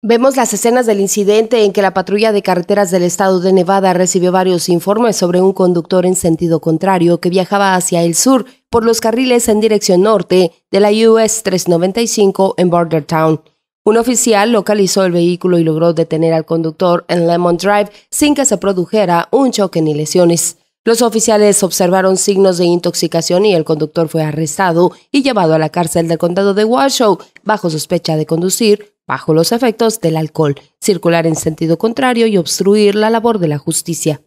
Vemos las escenas del incidente en que la patrulla de carreteras del estado de Nevada recibió varios informes sobre un conductor en sentido contrario que viajaba hacia el sur por los carriles en dirección norte de la US 395 en Bordertown. Un oficial localizó el vehículo y logró detener al conductor en Lemon Drive sin que se produjera un choque ni lesiones. Los oficiales observaron signos de intoxicación y el conductor fue arrestado y llevado a la cárcel del condado de Washoe bajo sospecha de conducir bajo los efectos del alcohol, circular en sentido contrario y obstruir la labor de la justicia.